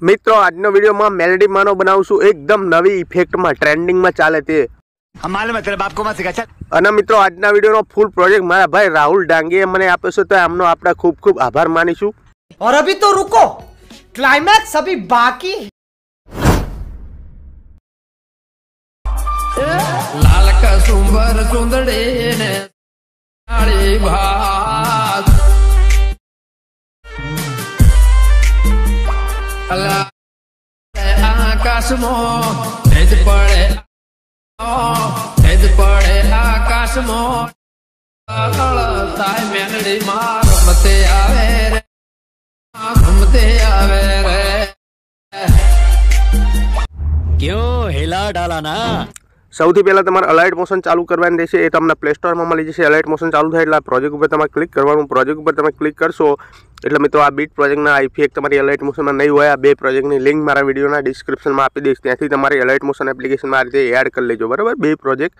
મિત્રો આજનો વિડીયોમાં મેલેડી માનો બનાવશું એકદમ નવી ઇફેક્ટમાં ટ્રેન્ડિંગમાં ચાલે તે અને મિત્રો આજના વિડીયોનો ફૂલ પ્રોજેક્ટ મારા ભાઈ રાહુલ ડાંગીએ મને આપ્યો છે તો એમનો આપણે ખૂબ ખૂબ આભાર માનીશું और अभी तो रुको क्लाइमैक्स अभी बाकी લાલ કસુંબર સુંદડે ને ભાઈ આકાશમાં ભેદ પડે ભેદ પડે આકાશમાં મેલડી માં રમતે આવે રે રમતે આવે રે ક્યો હેલા ડાલાના સૌથી પહેલાં તમારે અલાઇટ મોશન ચાલુ કરવાની રહેશે એ તમને પ્લે સ્ટોરમાં મળી જશે અલાઇટ મોશન ચાલુ થાય એટલે પ્રોજેક્ટ ઉપર તમારે ક્લિક કરવાનું પ્રોજેક્ટ ઉપર તમે ક્લિક કરશો એટલે મિત્રો આ બીટ પ્રોજેક્ટના આઈફી એક તમારી અલાઇટ મોશનમાં નહીં હોય આ બે પ્રોજેક્ટની લિંક મારા વિડીયોના ડિસ્ક્રિપ્શનમાં આપી દઈશ ત્યાંથી તમારી અલાઇટ મોશન એપ્લિકેશનમાં આ રીતે એડ કરી લેજો બરાબર બે પ્રોજેક્ટ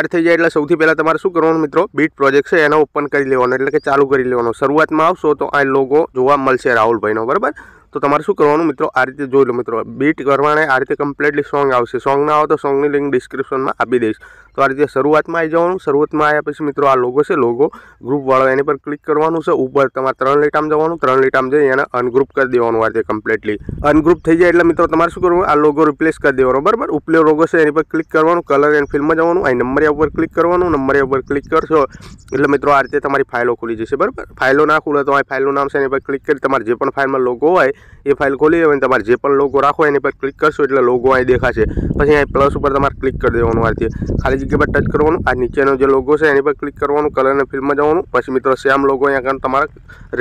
એડ થઈ જાય એટલે સૌથી પહેલાં તમારે શું કરવાનું મિત્રો બીટ પ્રોજેક્ટ છે એનો ઓપન કરી લેવાનો એટલે કે ચાલુ કરી લેવાનો શરૂઆતમાં આવશો તો આ લોગો જોવા મળશે રાહુલભાઈનો બરાબર તો તમારે શું કરવાનું મિત્રો આ રીતે જોઈ લો મિત્રો બીટ કરવાને આ રીતે કમ્પ્લીટલી સોંગ આવશે સોંગ ના આવે તો સોંગની લિંક ડિસ્ક્રિપ્શનમાં આપી દઈશ તો આ રીતે શરૂઆતમાં આવી જવાનું શરૂઆતમાં આવ્યા પછી મિત્રો આ લોગો છે લોગો ગ્રુપવાળો એની પર ક્લિક કરવાનું છે ઉપર તમારે ત્રણ લેટામ જવાનું ત્રણ લેટામ જઈ એને અનગ્રુપ કરી દેવાનું આ રીતે કમ્પ્લીટલી અનગ્રુપ થઈ જાય એટલે મિત્રો તમારે શું કરવું આ લોગો રિપ્લેસ કરી દેવાનો બરાબર ઉપલે લોગો છે એની પર ક્લિક કરવાનું કલર એન્ડ ફિલ્મમાં જવાનું અહીં નંબર ઉપર ક્લિક કરવાનું નંબર ઉપર ક્લિક કરશો એટલે મિત્રો આ રીતે તમારી ફાઇલો ખુલી જશે બરાબર ફાઇલો ના ખુલે તો આ ફાઇલનું નામ છે એની પર ક્લિક કરી તમારે જે પણ ફાઇલમાં લોગો હોય એ ફાઇલ ખોલી લેવાની તમારે જે પણ લોગો રાખો એની પર ક્લિક કરશો એટલે લોગો અહીં દેખાશે પછી અહીં પ્લસ ઉપર તમારે ક્લિક કરી દેવાનું આથી ખાલી જગ્યા પર ટચ કરવાનું આ નીચેનો જે લોગો છે એની પર ક્લિક કરવાનું કલરને ફિલ્મમાં જવાનું પછી મિત્રો સેમ લોગો અહીંયા તમારે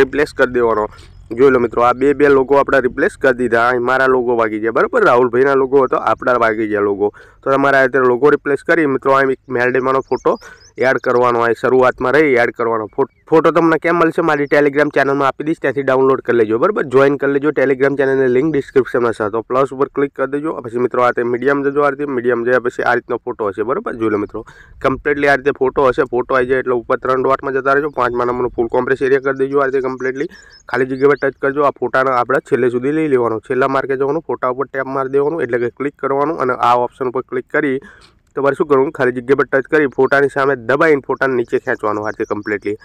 રિપ્લેસ કરી દેવાનો જોઈ લો મિત્રો આ બે બે લોકો આપણે રિપ્લેસ કરી દીધા અહીં મારા લોગો વાગી ગયા બરાબર રાહુલભાઈના લોગો હતો આપણા વાગી ગયા લોગો તો તમારે અત્યારે લોગો રિપ્લેસ કરી મિત્રો અહીં એક મેલડેમાનો ફોટો એડ કરવાનો આ શરૂઆતમાં રહી એડ કરવાનો ફોટો તમને કેમ મળશે મારી ટેલિગ્રામ ચેનલમાં આપી દઈશ ત્યાંથી ડાઉનલોડ કરી લેજો બરાબર જોઈન કરી લેજો ટેલિગ્રામ ચેનલની લિંક ડિસ્ક્રિપ્શનમાં છે તો પ્લસ ઉપર ક્લિક કરી દેજો પછી મિત્રો આ મીડિયમ જજો આ રીતે મીડિયમ જયા પછી આ રીતનો ફોટો હશે બરાબર જોઈ લો મિત્રો કમ્પ્લીટલી આ રીતે ફોટો હશે ફોટો આવી જાય એટલે ઉપર ત્રણ વાટમાં જતા રહેજો પાંચમા નંબરનું ફૂલ કોમ્પ્રેસ એરિયા કરી દેજો આ રીતે કમ્પ્લીટલી ખાલી જગ્યા પર ટચ કરજો આ ફોટાને આપણે છેલ્લે સુધી લઈ લેવાનો છેલ્લા માર્કે જવાનું ફોટા ઉપર ટેપ મારી દેવાનું એટલે કે ક્લિક કરવાનું અને આ ઓપ્શન ઉપર ક્લિક કરી તમારે શું કરવું ખાલી જગ્યા પર ટચ કરી ફોટાની સામે દબાઈને ફોટાને નીચે ખેંચવાનો આ રીતે કમ્પ્લીટલી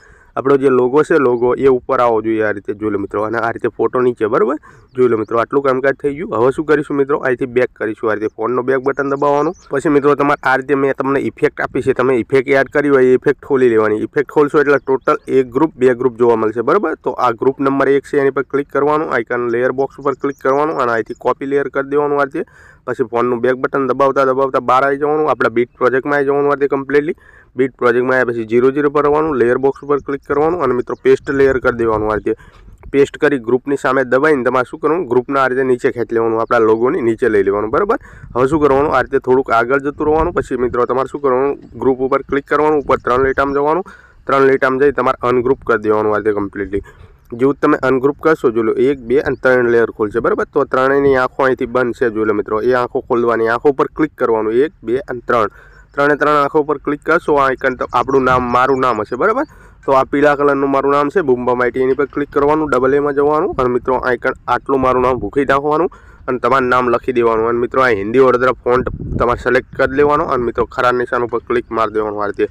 આપણો જે લોગો છે લોગો એ ઉપર આવવો જોઈએ આ રીતે જોઈ લો મિત્રો અને આ રીતે ફોટો નીચે બરાબર જોઈ લો મિત્રો આટલું કામકાજ થઈ ગયું હવે શું કરીશું મિત્રો અહીંથી બેક કરીશું આ રીતે ફોનનો બેક બટન દબાવવાનું પછી મિત્રો તમારે આ રીતે મેં તમને ઇફેક્ટ આપી છે તમે ઇફેક્ટ એડ કરી હોય એ ઇફેક્ટ ખોલી લેવાની ઇફેક્ટ ખોલશો એટલે ટોટલ એક ગ્રુપ બે ગ્રુપ જોવા મળશે બરાબર તો આ ગ્રુપ નંબર એક છે એની પર ક્લિક કરવાનું આઇકન લેયર બોક્સ ઉપર ક્લિક કરવાનું અને અહીંથી કોપી લેયર કરી દેવાનું આ રીતે પછી ફોનનું બેક બટન દબાવતા દબાવતા બહાર આવી જવાનું આપણે બીટ પ્રોજેક્ટમાં આવી જવાનું હતી કમ્પ્લીટલી બીટ પ્રોજેક્ટમાં આવ્યા પછી જીરો જીરો પર આવવાનું લેયર બોક્સ ઉપર ક્લિક કરવાનું અને મિત્રો પેસ્ટ લેયર કરી દેવાનું આ પેસ્ટ કરી ગ્રુપની સામે દબાવીને તમારે શું કરવાનું ગ્રુપના આ રીતે નીચે ખેંચી લેવાનું આપણા લોગોની નીચે લઈ લેવાનું બરાબર હવે શું કરવાનું આ રીતે થોડુંક આગળ જતું રહેવાનું પછી મિત્રો તમારે શું કરવાનું ગ્રુપ ઉપર ક્લિક કરવાનું ઉપર ત્રણ લેટામાં જવાનું ત્રણ લેટામાં જઈ તમારે અનગ્રુપ કરી દેવાનું આ રીતે કમ્પ્લીટલી જો તમે અનગ્રુપ કરશો જો લો એક બે અને ત્રણ લેયર ખોલશે બરાબર તો ત્રણેયની આંખો અહીંથી બંધ છે જો લો મિત્રો એ આંખો ખોલવાની આંખો પર ક્લિક કરવાનું એક બે અને ત્રણ ત્રણે ત્રણ આંખો ઉપર ક્લિક કરશો આ આઇકન તો આપણું નામ મારું નામ હશે બરાબર તો આ પીળા કલરનું મારું નામ છે બુમ્બા માઇટી એની પર ક્લિક કરવાનું ડબલ એમાં જવાનું અને મિત્રો આઇકન આટલું મારું નામ ભૂખી નાખવાનું અને તમારું નામ લખી દેવાનું અને મિત્રો આ હિન્દી વડોદરા ફોન્ટ તમારે સિલેક્ટ કરી લેવાનો અને મિત્રો ખરા નિશાન ઉપર ક્લિક મારી દેવાનું આ રીતે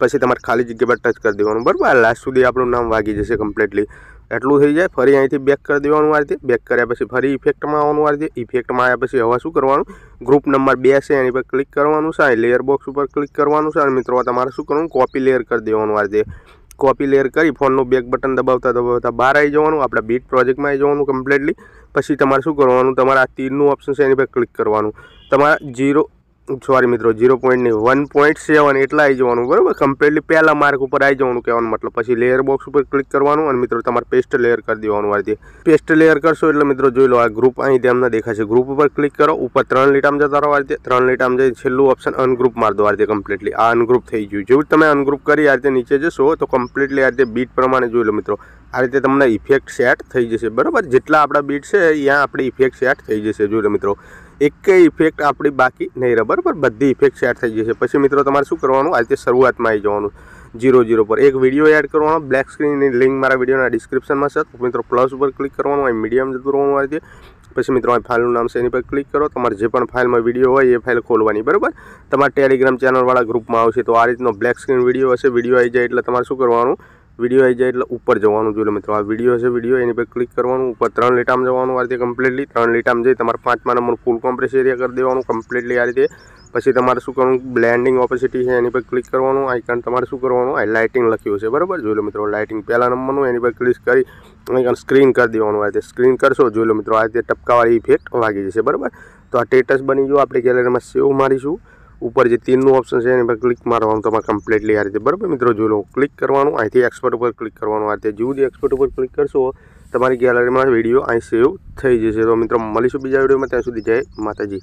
પછી તમારે ખાલી જગ્યા પર ટચ કરી દેવાનું બરાબર લાસ્ટ સુધી આપણું નામ વાગી જશે કમ્પ્લીટલી એટલું થઈ જાય ફરી અહીંથી બેક કરી દેવાનું આ રીતે બેક કર્યા પછી ફરી ઇફેક્ટમાં આવવાનું આ રીતે ઇફેક્ટમાં આવ્યા પછી હવે શું કરવાનું ગ્રુપ નંબર બે છે એની પર ક્લિક કરવાનું છે લેયર બોક્સ ઉપર ક્લિક કરવાનું છે અને મિત્રો તમારે શું કરવાનું કોપી લેયર કરી દેવાનું આ રીતે કોપી લેયર કરી ફોનનું બેક બટન દબાવતા દબાવતા બહાર આવી જવાનું આપણે બીટ પ્રોજેક્ટમાં આવી જવાનું કમ્પ્લીટલી પછી તમારે શું કરવાનું તમારે આ તીરનું ઓપ્શન છે એની પર ક્લિક કરવાનું તમારા જીરો સોરી મિત્રો ઝીરો પોઈન્ટની વન પોઈન્ટ સેવન એટલા આવી જવાનું બરાબર કમ્પ્લીટલી પહેલાં માર્ક ઉપર આવી જવાનું કહેવાનું મતલબ પછી લેયર બોક્સ ઉપર ક્લિક કરવાનું અને મિત્રો તમારે પેસ્ટ લેયર કરી દેવાનું વારથી પેસ્ટ લેયર કરશો એટલે મિત્રો જોઈ લો આ ગ્રુપ અહીં તેમના દેખાશે ગ્રુપ ઉપર ક્લિક કરો ઉપર ત્રણ લીટામાં જતા રહો વારથી ત્રણ લીટામાં જઈ છેલ્લું ઓપ્શન અનગ્રુપ માર દો વારથી કમ્પ્લીટલી આ અનગ્રુપ થઈ ગયું જેવું તમે અનગ્રુપ કરી આ રીતે નીચે જશો તો કમ્પ્લીટલી આ રીતે બીટ પ્રમાણે જોઈ લો મિત્રો આ રીતે તમને ઇફેક્ટ સેટ થઈ જશે બરાબર જેટલા આપણા બીટ છે ત્યાં આપણે ઇફેક્ટ સેટ થઈ જશે જોઈ લો મિત્રો એક ઇફેક્ટ આપણી બાકી નહીં રહે બરાબર બધી ઇફેક્ટ સેટ થઈ જશે પછી મિત્રો તમારે શું કરવાનું આજે શરૂઆતમાં આવી જવાનું જીરો જીરો પર એક વિડીયો એડ કરવાનો બ્લેક સ્ક્રીનની લિંક મારા વિડીયોના ડિસ્ક્રિપ્શનમાં છે મિત્રો પ્લસ ઉપર ક્લિક કરવાનું અહીં મીડિયમ જતું રહેવાનું આવે પછી મિત્રો અહીં ફાઇલનું નામ છે એની પર ક્લિક કરો તમારે જે પણ ફાઇલમાં વિડીયો હોય એ ફાઇલ ખોલવાની બરાબર તમારા ટેલિગ્રામ ચેનલવાળા ગ્રુપમાં આવશે તો આ રીતનો બ્લેક સ્ક્રીન વિડીયો હશે વિડીયો આવી જાય એટલે તમારે શું કરવાનું વિડીયો આવી જાય એટલે ઉપર જવાનું જોઈએ મિત્રો આ વિડીયો છે વિડીયો એની પર ક્લિક કરવાનું ઉપર ત્રણ લીટામાં જવાનું આ રીતે કમ્પ્લીટલી ત્રણ લીટામાં જઈ તમારે પાંચમા નંબર ફૂલ કોમ્પ્રેસ એરિયા કરી દેવાનું કમ્પ્લીટલી આ રીતે પછી તમારે શું કરવાનું બ્લેન્ડિંગ ઓપોસિટી છે એની પર ક્લિક કરવાનું આઇકન તમારે શું કરવાનું આ લાઇટિંગ લખ્યું છે બરાબર જોઈ લો મિત્રો લાઇટિંગ પહેલા નંબરનું એની પર ક્લિક કરી આઇકન સ્ક્રીન કરી દેવાનું આ રીતે સ્ક્રીન કરશો જોઈ લો મિત્રો આ રીતે ટપકાવાળી ઇફેક્ટ વાગી જશે બરાબર તો આ ટેટસ બની ગયો આપણે ગેલેરીમાં સેવ મારીશું ઉપર જે તીનનું ઓપ્શન છે એની પર ક્લિક મારવાનું તમારે કમ્પ્લીટલી આ રીતે બરાબર મિત્રો જોઈ લો ક્લિક કરવાનું અહીંથી એક્સપર્ટ ઉપર ક્લિક કરવાનું આ રીતે જેવું એક્સપર્ટ ઉપર ક્લિક કરશો તમારી ગેલેરીમાં વિડીયો અહીં સેવ થઈ જશે તો મિત્રો મળીશું બીજા વિડીયોમાં ત્યાં સુધી જય માતાજી